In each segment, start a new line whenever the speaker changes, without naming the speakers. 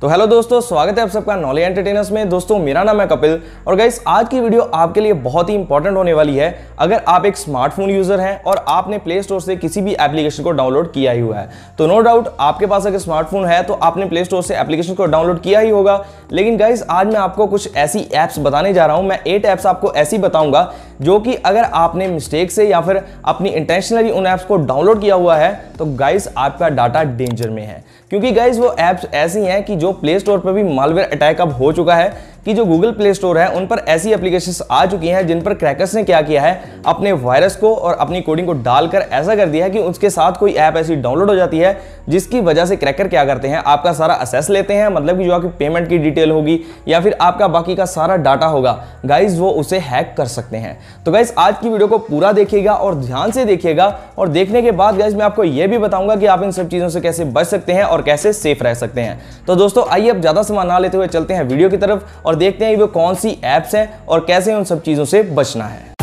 तो हेलो दोस्तों स्वागत है आप सबका नॉलेज एंटरटेनर्स में दोस्तों मेरा नाम है कपिल और गाइस आज की वीडियो आपके लिए बहुत ही इंपॉर्टेंट होने वाली है अगर आप एक स्मार्टफोन यूजर हैं और आपने प्ले स्टोर से किसी भी एप्लीकेशन को डाउनलोड किया ही हुआ है तो नो डाउट आपके पास अगर स्मार्टफोन है तो आपने प्ले स्टोर से एप्लीकेशन को डाउनलोड किया ही होगा लेकिन गाइज आज मैं आपको कुछ ऐसी ऐप्स बताने जा रहा हूँ मैं एट ऐप्स आपको ऐसी बताऊंगा जो कि अगर आपने मिस्टेक से या फिर अपनी इंटेंशनली उन ऐप्स को डाउनलोड किया हुआ है तो गाइस आपका डाटा डेंजर में है क्योंकि गाइस वो ऐप्स ऐसी हैं कि जो प्ले स्टोर पर भी मालवेयर अटैक अब हो चुका है कि जो गूगल प्ले स्टोर है उन पर ऐसी एप्लीकेशन आ चुकी हैं जिन पर क्रैकर्स ने क्या किया है अपने वायरस को और अपनी कोडिंग को डालकर ऐसा कर दिया है कि उसके साथ कोई ऐप ऐसी डाउनलोड हो जाती है जिसकी वजह से क्रैकर क्या करते हैं आपका सारा असेस लेते हैं मतलब कि जो आपकी पेमेंट की डिटेल होगी या फिर आपका बाकी का सारा डाटा होगा गाइज वो उसे हैक कर सकते हैं तो गाइज आज की वीडियो को पूरा देखिएगा और ध्यान से देखिएगा और देखने के बाद गाइज मैं आपको ये भी बताऊंगा कि आप इन सब चीज़ों से कैसे बच सकते हैं और कैसे सेफ रह सकते हैं तो दोस्तों आइए अब ज़्यादा सामान ना लेते हुए चलते हैं वीडियो की तरफ और और देखते हैं वो कौन सी ऐप्स हैं और कैसे उन सब चीज़ों से बचना है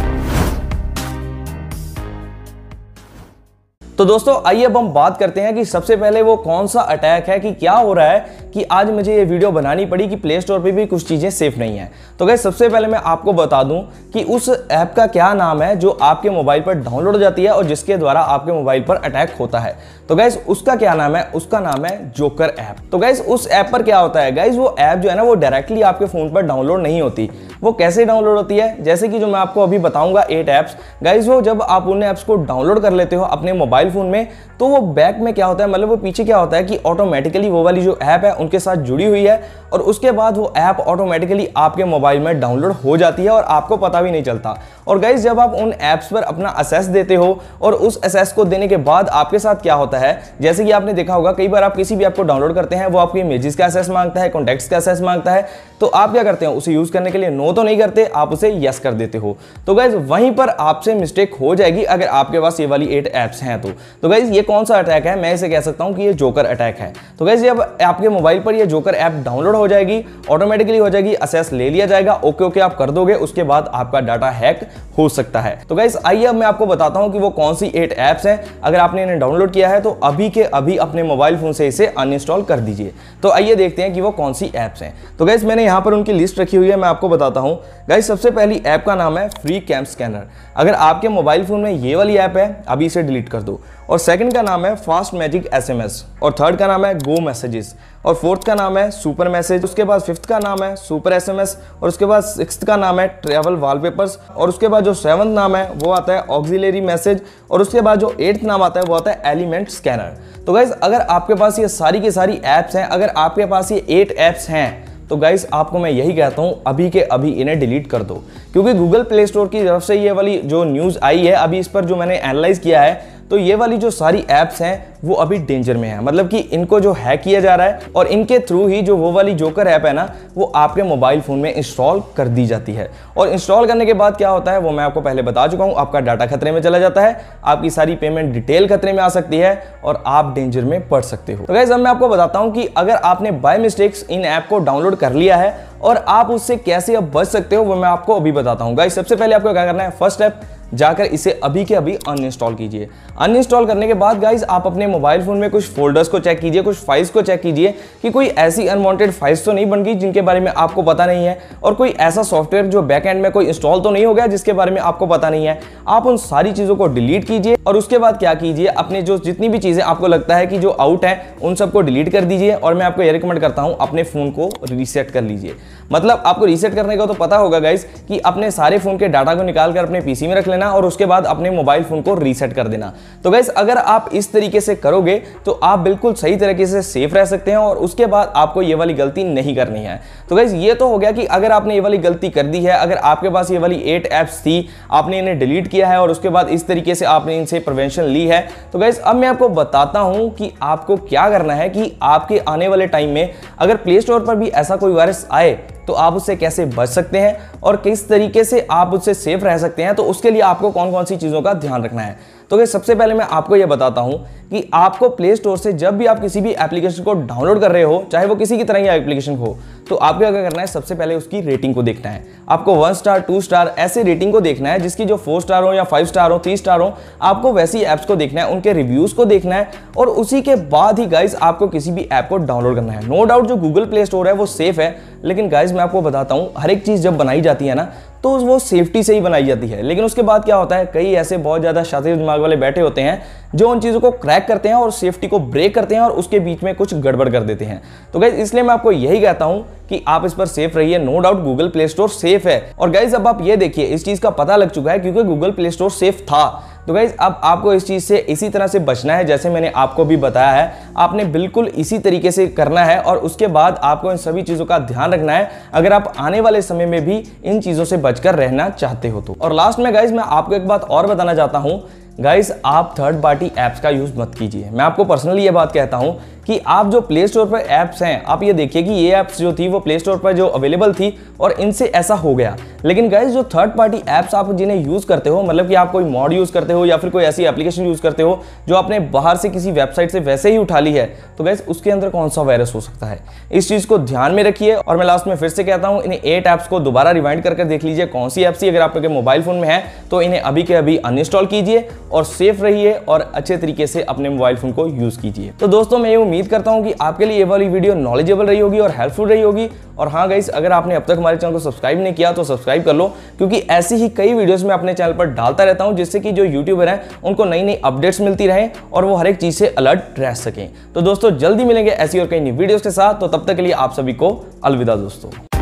तो दोस्तों आइए अब हम बात करते हैं कि सबसे पहले वो कौन सा अटैक है कि क्या हो रहा है कि आज मुझे ये वीडियो बनानी पड़ी कि प्ले स्टोर पर भी कुछ चीज़ें सेफ नहीं हैं तो गए सबसे पहले मैं आपको बता दूं कि उस ऐप का क्या नाम है जो आपके मोबाइल पर डाउनलोड हो जाती है और जिसके द्वारा आपके मोबाइल पर अटैक होता है तो गैस उसका क्या नाम है उसका नाम है जोकर ऐप तो गैस उस ऐप पर क्या होता है गैस वो ऐप जो है ना वो डायरेक्टली आपके फ़ोन पर डाउनलोड नहीं होती वो कैसे डाउनलोड होती है जैसे कि जो मैं आपको अभी बताऊंगा एट ऐप्स गाइज वो जब आप उन ऐप्स को डाउनलोड कर लेते हो अपने मोबाइल मोबाइल फ़ोन में तो वो बैक में क्या होता है मतलब वो पीछे क्या होता है कि ऑटोमेटिकली वो वाली जो ऐप है उनके साथ जुड़ी हुई है और उसके बाद वो ऐप ऑटोमेटिकली आपके मोबाइल में डाउनलोड हो जाती है और आपको पता भी नहीं चलता और गाइज जब आप उन ऐप्स पर अपना असेस देते हो और उस असेस को देने के बाद आपके साथ क्या होता है जैसे कि आपने देखा होगा कई बार आप किसी भी ऐप को डाउनलोड करते हैं वो आपके इमेजेस का असेस मांगता है कॉन्टैक्ट्स का असेस मांगता है तो आप क्या करते हैं उसे यूज़ करने के लिए नो तो नहीं करते आप उसे यस कर देते हो तो गाइज वहीं पर आपसे मिस्टेक हो जाएगी अगर आपके पास ये वाली एट ऐप्स हैं तो टू तो गाइज ये कौन सा अटैक है मैं इसे कह सकता हूँ कि ये जोकर अटैक है तो गाइज अब आपके मोबाइल पर ये जोकर ऐप डाउनलोड हो जाएगी ऑटोमेटिकली हो जाएगी असेस ले लिया जाएगा ओके ओके आप कर दोगे उसके बाद आपका डाटा हैक हो सकता है तो गाइज आइए अब मैं आपको बताता हूँ कि वो कौन सी एट ऐप्स हैं अगर आपने इन्हें डाउनलोड किया है तो अभी के अभी अपने मोबाइल फोन से इसे अनइंस्टॉल कर दीजिए तो आइए देखते हैं कि वो कौन सी ऐप्स हैं तो गाइज मैंने यहाँ पर उनकी लिस्ट रखी हुई है मैं आपको बताता हूँ गाइज सबसे पहली ऐप का नाम है फ्री कैम्प स्कैनर अगर आपके मोबाइल फोन में ये वाली ऐप है अभी इसे डिलीट कर दो और सेकंड का नाम है फास्ट मैजिक एसएमएस और थर्ड का नाम है गो मैसेजेस और फोर्थ का नाम है सुपर मैसेज उसके बाद फिफ्थ का नाम है सुपर एसएमएस और उसके बाद सिक्स का नाम है ट्रेवल वॉलपेपर्स और उसके बाद जो सेवन्थ नाम है वो आता है ऑक्सिलेरी मैसेज और उसके बाद जो एट्थ नाम आता है वो आता है एलिमेंट स्कैनर तो गाइज अगर आपके पास ये सारी की सारी ऐप्स हैं अगर आपके पास ये एट ऐप्स हैं तो गाइज आपको मैं यही कहता हूँ अभी के अभी इन्हें डिलीट कर दो क्योंकि गूगल प्ले स्टोर की तरफ से ये वाली जो न्यूज़ आई है अभी इस पर जो मैंने एनालाइज किया है तो ये वाली जो सारी ऐप्स हैं वो अभी डेंजर में है मतलब कि इनको जो हैक किया जा रहा है और इनके थ्रू ही जो वो वाली जोकर ऐप है ना वो आपके मोबाइल फ़ोन में इंस्टॉल कर दी जाती है और इंस्टॉल करने के बाद क्या होता है वो मैं आपको पहले बता चुका हूँ आपका डाटा खतरे में चला जाता है आपकी सारी पेमेंट डिटेल खतरे में आ सकती है और आप डेंजर में पड़ सकते हो तो गैस अब मैं आपको बताता हूँ कि अगर आपने बाय मिस्टेक्स इन ऐप को डाउनलोड कर लिया है और आप उससे कैसे अब बच सकते हो वो मैं आपको अभी बताता हूँ गाइज सबसे पहले आपको क्या करना है फर्स्ट स्टेप जाकर इसे अभी के अभी अनइंस्टॉल कीजिए अनइंस्टॉल करने के बाद गाइज आप अपने मोबाइल फ़ोन में कुछ फोल्डर्स को चेक कीजिए कुछ फाइल्स को चेक कीजिए कि कोई ऐसी अनवांटेड फाइल्स तो नहीं बन गई जिनके बारे में आपको पता नहीं है और कोई ऐसा सॉफ्टवेयर जो बैक एंड में कोई इंस्टॉल तो नहीं हो गया जिसके बारे में आपको पता नहीं है आप उन सारी चीज़ों को डिलीट कीजिए और उसके बाद क्या कीजिए अपने जो जितनी भी चीज़ें आपको लगता है कि जो आउट है उन सबको डिलीट कर दीजिए और मैं आपको ये रिकमेंड करता हूँ अपने फ़ोन को रीसेट कर लीजिए मतलब आपको रीसेट करने का तो पता होगा गाइज कि अपने सारे फ़ोन के डाटा को निकाल कर अपने पीसी में रख लेना लेना और उसके बाद अपने मोबाइल फ़ोन को रीसेट कर देना तो गैस अगर आप इस तरीके से करोगे तो आप बिल्कुल सही तरीके से सेफ रह सकते हैं और उसके बाद आपको ये वाली गलती नहीं करनी है तो गैस ये तो हो गया कि अगर आपने ये वाली गलती कर दी है अगर आपके पास ये वाली एट ऐप्स थी आपने इन्हें डिलीट किया है और उसके बाद इस तरीके से आपने इनसे प्रिवेंशन ली है तो गैस अब मैं आपको बताता हूँ कि आपको क्या करना है कि आपके आने वाले टाइम में अगर प्ले स्टोर पर भी ऐसा कोई वायरस आए तो आप उससे कैसे बच सकते हैं और किस तरीके से आप उससे सेफ रह सकते हैं तो उसके लिए आपको कौन कौन सी चीज़ों का ध्यान रखना है तो गई सबसे पहले मैं आपको यह बताता हूँ कि आपको प्ले स्टोर से जब भी आप किसी भी एप्लीकेशन को डाउनलोड कर रहे हो चाहे वो किसी की तरह की एप्लीकेशन हो तो आपको क्या करना है सबसे पहले उसकी रेटिंग को देखना है आपको वन स्टार टू स्टार ऐसे रेटिंग को देखना है जिसकी जो फोर स्टार हो या फाइव स्टार हो थ्री स्टार हो आपको वैसी ऐप्स को देखना है उनके रिव्यूज़ को देखना है और उसी के बाद ही गाइज आपको किसी भी ऐप को डाउनलोड करना है नो डाउट जो गूगल प्ले स्टोर है वो सेफ है लेकिन गाइज मैं आपको बताता हूँ हर एक चीज़ जब बनाई जाती है ना तो वो सेफ्टी से ही बनाई जाती है लेकिन उसके बाद क्या होता है कई ऐसे बहुत ज़्यादा शातिर दिमाग वाले बैठे होते हैं जो उन चीज़ों को क्रैक करते हैं और सेफ्टी को ब्रेक करते हैं और उसके बीच में कुछ गड़बड़ कर देते हैं तो गाइज इसलिए मैं आपको यही कहता हूँ कि आप इस पर सेफ रहिए no doubt Google Play Store safe है और गाइज अब आप ये देखिए इस चीज़ का पता लग चुका है क्योंकि गूगल प्ले स्टोर सेफ था तो गाइज़ अब आपको इस चीज़ से इसी तरह से बचना है जैसे मैंने आपको भी बताया है आपने बिल्कुल इसी तरीके से करना है और उसके बाद आपको इन सभी चीज़ों का ध्यान रखना है अगर आप आने वाले समय में भी इन चीज़ों से बचकर रहना चाहते हो तो और लास्ट में गाइज़ मैं आपको एक बात और बताना चाहता हूँ गाइज आप थर्ड पार्टी ऐप्स का यूज़ मत कीजिए मैं आपको पर्सनली ये बात कहता हूँ कि आप जो प्ले स्टोर पर ऐप्स हैं आप ये देखिए कि ये ऐप्स जो थी वो प्ले स्टोर पर जो अवेलेबल थी और इनसे ऐसा हो गया लेकिन गाइज जो थर्ड पार्टी ऐप्स आप जिन्हें यूज़ करते हो मतलब कि आप कोई मॉड यूज़ करते हो या फिर कोई ऐसी एप्लीकेशन यूज़ करते हो जो आपने बाहर से किसी वेबसाइट से वैसे ही उठा ली है तो गाइज उसके अंदर कौन सा वायरस हो सकता है इस चीज़ को ध्यान में रखिए और मैं लास्ट में फिर से कहता हूँ इन एट ऐप्स को दोबारा रिवाइंड करके देख लीजिए कौन सी ऐप्स सी अगर आपके मोबाइल फ़ोन में है तो इन्हें अभी के अभी अनइंस्टॉल कीजिए और सेफ रहिए और अच्छे तरीके से अपने मोबाइल फ़ोन को यूज़ कीजिए तो दोस्तों मैं ये उम्मीद करता हूँ कि आपके लिए ये वाली वीडियो नॉलेजेबल रही होगी और हेल्पफुल रही होगी और हाँ गाइस अगर आपने अब तक हमारे चैनल को सब्सक्राइब नहीं किया तो सब्सक्राइब कर लो क्योंकि ऐसी ही कई वीडियोस मैं अपने चैनल पर डालता रहता हूँ जिससे कि जो यूट्यूबर हैं उनको नई नई अपडेट्स मिलती रहें और वो हर एक चीज़ से अलर्ट रह सकें तो दोस्तों जल्दी मिलेंगे ऐसी और कई नई वीडियोज़ के साथ तो तब तक के लिए आप सभी को अलविदा दोस्तों